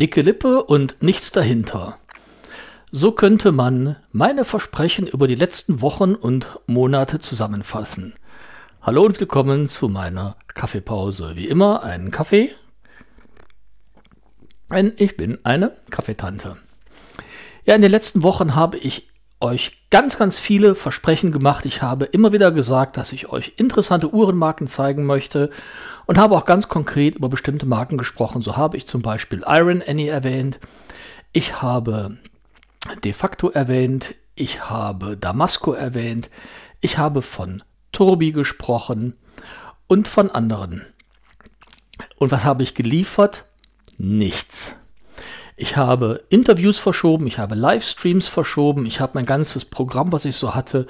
dicke Lippe und nichts dahinter. So könnte man meine Versprechen über die letzten Wochen und Monate zusammenfassen. Hallo und willkommen zu meiner Kaffeepause. Wie immer einen Kaffee, denn ich bin eine Kaffeetante. Ja, in den letzten Wochen habe ich euch ganz, ganz viele Versprechen gemacht. Ich habe immer wieder gesagt, dass ich euch interessante Uhrenmarken zeigen möchte und habe auch ganz konkret über bestimmte Marken gesprochen. So habe ich zum Beispiel Iron Annie erwähnt, ich habe De facto erwähnt, ich habe Damasco erwähnt, ich habe von Turbi gesprochen und von anderen. Und was habe ich geliefert? Nichts. Ich habe Interviews verschoben, ich habe Livestreams verschoben, ich habe mein ganzes Programm, was ich so hatte,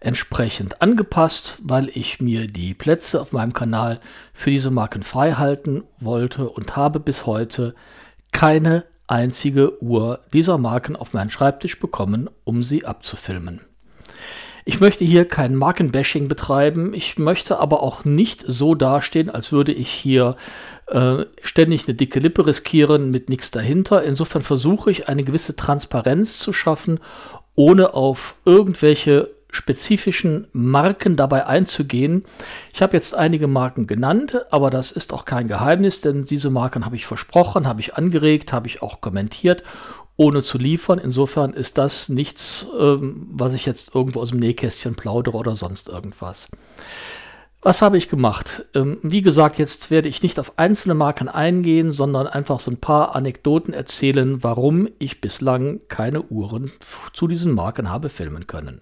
entsprechend angepasst, weil ich mir die Plätze auf meinem Kanal für diese Marken frei halten wollte und habe bis heute keine einzige Uhr dieser Marken auf meinen Schreibtisch bekommen, um sie abzufilmen. Ich möchte hier kein Markenbashing betreiben. Ich möchte aber auch nicht so dastehen, als würde ich hier äh, ständig eine dicke Lippe riskieren mit nichts dahinter. Insofern versuche ich eine gewisse Transparenz zu schaffen, ohne auf irgendwelche spezifischen Marken dabei einzugehen. Ich habe jetzt einige Marken genannt, aber das ist auch kein Geheimnis, denn diese Marken habe ich versprochen, habe ich angeregt, habe ich auch kommentiert ohne zu liefern. Insofern ist das nichts, ähm, was ich jetzt irgendwo aus dem Nähkästchen plaudere oder sonst irgendwas. Was habe ich gemacht? Ähm, wie gesagt, jetzt werde ich nicht auf einzelne Marken eingehen, sondern einfach so ein paar Anekdoten erzählen, warum ich bislang keine Uhren zu diesen Marken habe filmen können.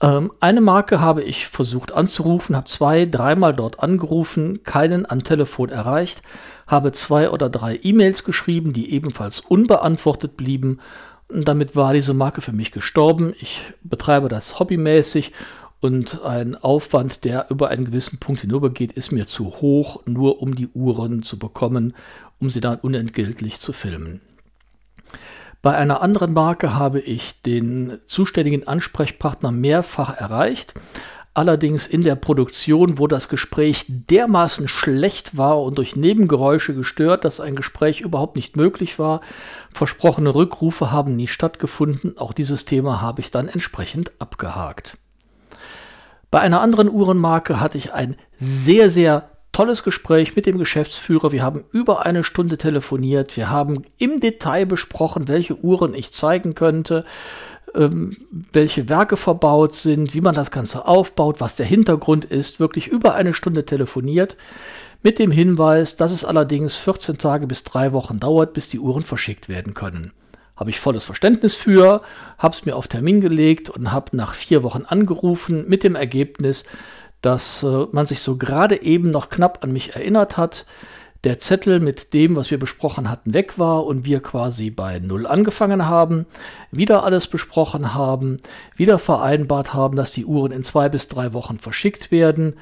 Ähm, eine Marke habe ich versucht anzurufen, habe zwei, dreimal dort angerufen, keinen am Telefon erreicht, habe zwei oder drei E-Mails geschrieben, die ebenfalls unbeantwortet blieben. Und damit war diese Marke für mich gestorben. Ich betreibe das hobbymäßig und ein Aufwand, der über einen gewissen Punkt hinübergeht, ist mir zu hoch, nur um die Uhren zu bekommen, um sie dann unentgeltlich zu filmen. Bei einer anderen Marke habe ich den zuständigen Ansprechpartner mehrfach erreicht. Allerdings in der Produktion, wo das Gespräch dermaßen schlecht war und durch Nebengeräusche gestört, dass ein Gespräch überhaupt nicht möglich war. Versprochene Rückrufe haben nie stattgefunden. Auch dieses Thema habe ich dann entsprechend abgehakt. Bei einer anderen Uhrenmarke hatte ich ein sehr, sehr tolles Gespräch mit dem Geschäftsführer. Wir haben über eine Stunde telefoniert. Wir haben im Detail besprochen, welche Uhren ich zeigen könnte, ähm, welche Werke verbaut sind, wie man das Ganze aufbaut, was der Hintergrund ist. Wirklich über eine Stunde telefoniert. Mit dem Hinweis, dass es allerdings 14 Tage bis drei Wochen dauert, bis die Uhren verschickt werden können habe ich volles Verständnis für, habe es mir auf Termin gelegt und habe nach vier Wochen angerufen mit dem Ergebnis, dass äh, man sich so gerade eben noch knapp an mich erinnert hat, der Zettel mit dem, was wir besprochen hatten, weg war und wir quasi bei Null angefangen haben, wieder alles besprochen haben, wieder vereinbart haben, dass die Uhren in zwei bis drei Wochen verschickt werden,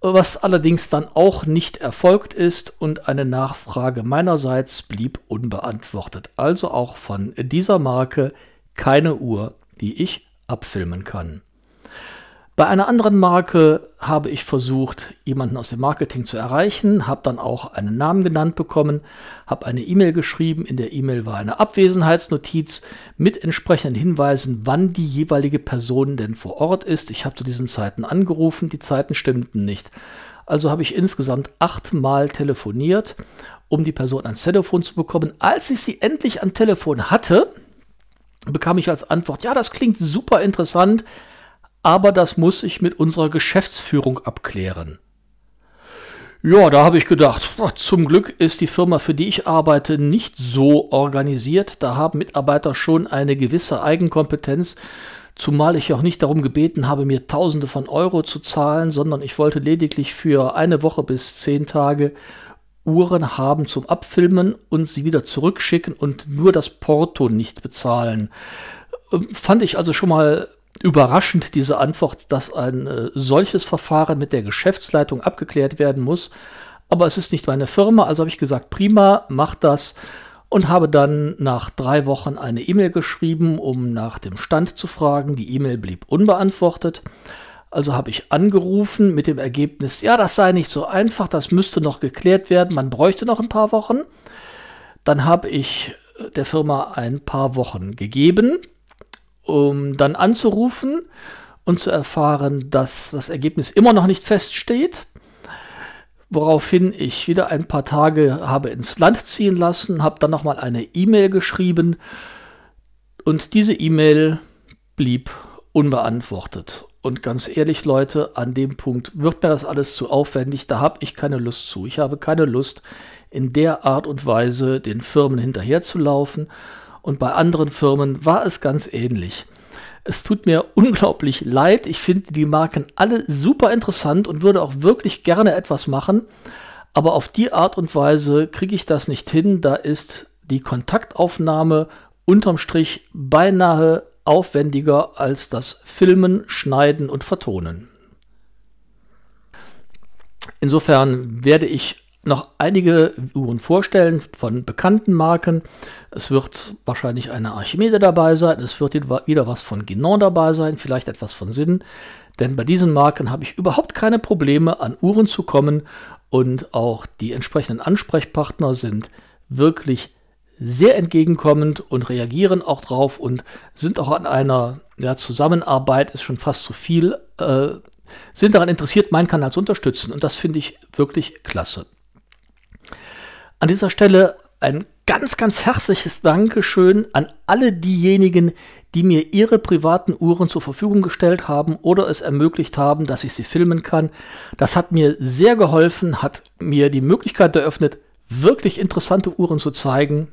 was allerdings dann auch nicht erfolgt ist und eine Nachfrage meinerseits blieb unbeantwortet. Also auch von dieser Marke keine Uhr, die ich abfilmen kann. Bei einer anderen Marke habe ich versucht, jemanden aus dem Marketing zu erreichen, habe dann auch einen Namen genannt bekommen, habe eine E-Mail geschrieben. In der E-Mail war eine Abwesenheitsnotiz mit entsprechenden Hinweisen, wann die jeweilige Person denn vor Ort ist. Ich habe zu diesen Zeiten angerufen, die Zeiten stimmten nicht. Also habe ich insgesamt achtmal telefoniert, um die Person ans Telefon zu bekommen. Als ich sie endlich am Telefon hatte, bekam ich als Antwort, ja, das klingt super interessant aber das muss ich mit unserer Geschäftsführung abklären. Ja, da habe ich gedacht, zum Glück ist die Firma, für die ich arbeite, nicht so organisiert. Da haben Mitarbeiter schon eine gewisse Eigenkompetenz, zumal ich auch nicht darum gebeten habe, mir Tausende von Euro zu zahlen, sondern ich wollte lediglich für eine Woche bis zehn Tage Uhren haben zum Abfilmen und sie wieder zurückschicken und nur das Porto nicht bezahlen. Ähm, fand ich also schon mal überraschend diese Antwort, dass ein äh, solches Verfahren mit der Geschäftsleitung abgeklärt werden muss. Aber es ist nicht meine Firma, also habe ich gesagt, prima, mach das. Und habe dann nach drei Wochen eine E-Mail geschrieben, um nach dem Stand zu fragen. Die E-Mail blieb unbeantwortet. Also habe ich angerufen mit dem Ergebnis, ja, das sei nicht so einfach, das müsste noch geklärt werden, man bräuchte noch ein paar Wochen. Dann habe ich äh, der Firma ein paar Wochen gegeben um dann anzurufen und zu erfahren, dass das Ergebnis immer noch nicht feststeht. Woraufhin ich wieder ein paar Tage habe ins Land ziehen lassen, habe dann nochmal eine E-Mail geschrieben und diese E-Mail blieb unbeantwortet. Und ganz ehrlich, Leute, an dem Punkt wird mir das alles zu aufwendig. Da habe ich keine Lust zu. Ich habe keine Lust, in der Art und Weise den Firmen hinterherzulaufen und bei anderen Firmen war es ganz ähnlich. Es tut mir unglaublich leid. Ich finde die Marken alle super interessant und würde auch wirklich gerne etwas machen. Aber auf die Art und Weise kriege ich das nicht hin. Da ist die Kontaktaufnahme unterm Strich beinahe aufwendiger als das Filmen, Schneiden und Vertonen. Insofern werde ich noch einige Uhren vorstellen von bekannten Marken. Es wird wahrscheinlich eine Archimede dabei sein, es wird wieder was von Guinan dabei sein, vielleicht etwas von Sinn. Denn bei diesen Marken habe ich überhaupt keine Probleme, an Uhren zu kommen und auch die entsprechenden Ansprechpartner sind wirklich sehr entgegenkommend und reagieren auch drauf und sind auch an einer ja, Zusammenarbeit, ist schon fast zu viel, äh, sind daran interessiert, meinen Kanal zu unterstützen und das finde ich wirklich klasse. An dieser Stelle ein ganz, ganz herzliches Dankeschön an alle diejenigen, die mir ihre privaten Uhren zur Verfügung gestellt haben oder es ermöglicht haben, dass ich sie filmen kann. Das hat mir sehr geholfen, hat mir die Möglichkeit eröffnet, wirklich interessante Uhren zu zeigen.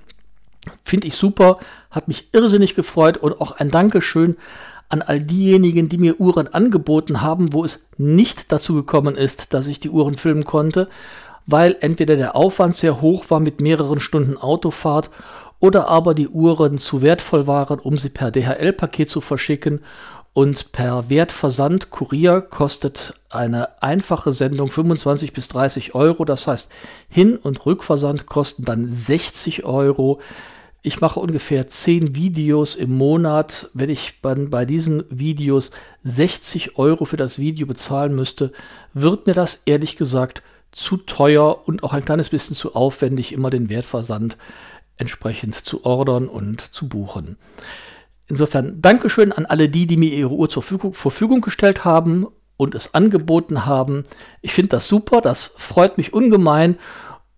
Finde ich super, hat mich irrsinnig gefreut und auch ein Dankeschön an all diejenigen, die mir Uhren angeboten haben, wo es nicht dazu gekommen ist, dass ich die Uhren filmen konnte weil entweder der Aufwand sehr hoch war mit mehreren Stunden Autofahrt oder aber die Uhren zu wertvoll waren, um sie per DHL-Paket zu verschicken. Und per Wertversand Kurier kostet eine einfache Sendung 25 bis 30 Euro. Das heißt, Hin- und Rückversand kosten dann 60 Euro. Ich mache ungefähr 10 Videos im Monat. Wenn ich dann bei diesen Videos 60 Euro für das Video bezahlen müsste, wird mir das ehrlich gesagt zu teuer und auch ein kleines bisschen zu aufwendig, immer den Wertversand entsprechend zu ordern und zu buchen. Insofern Dankeschön an alle die, die mir ihre Uhr zur Verfügung gestellt haben und es angeboten haben. Ich finde das super, das freut mich ungemein.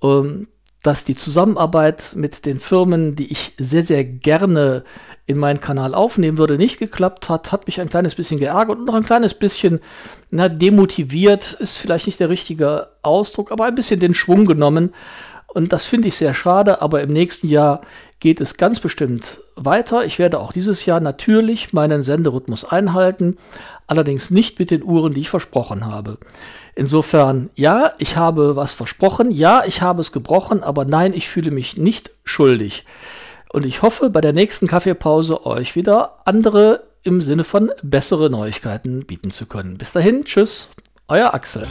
Ähm, dass die Zusammenarbeit mit den Firmen, die ich sehr, sehr gerne in meinen Kanal aufnehmen würde, nicht geklappt hat, hat mich ein kleines bisschen geärgert und noch ein kleines bisschen na, demotiviert, ist vielleicht nicht der richtige Ausdruck, aber ein bisschen den Schwung genommen. Und das finde ich sehr schade, aber im nächsten Jahr geht es ganz bestimmt weiter. Ich werde auch dieses Jahr natürlich meinen Senderhythmus einhalten, allerdings nicht mit den Uhren, die ich versprochen habe. Insofern, ja, ich habe was versprochen, ja, ich habe es gebrochen, aber nein, ich fühle mich nicht schuldig. Und ich hoffe, bei der nächsten Kaffeepause euch wieder andere im Sinne von bessere Neuigkeiten bieten zu können. Bis dahin, tschüss, euer Axel.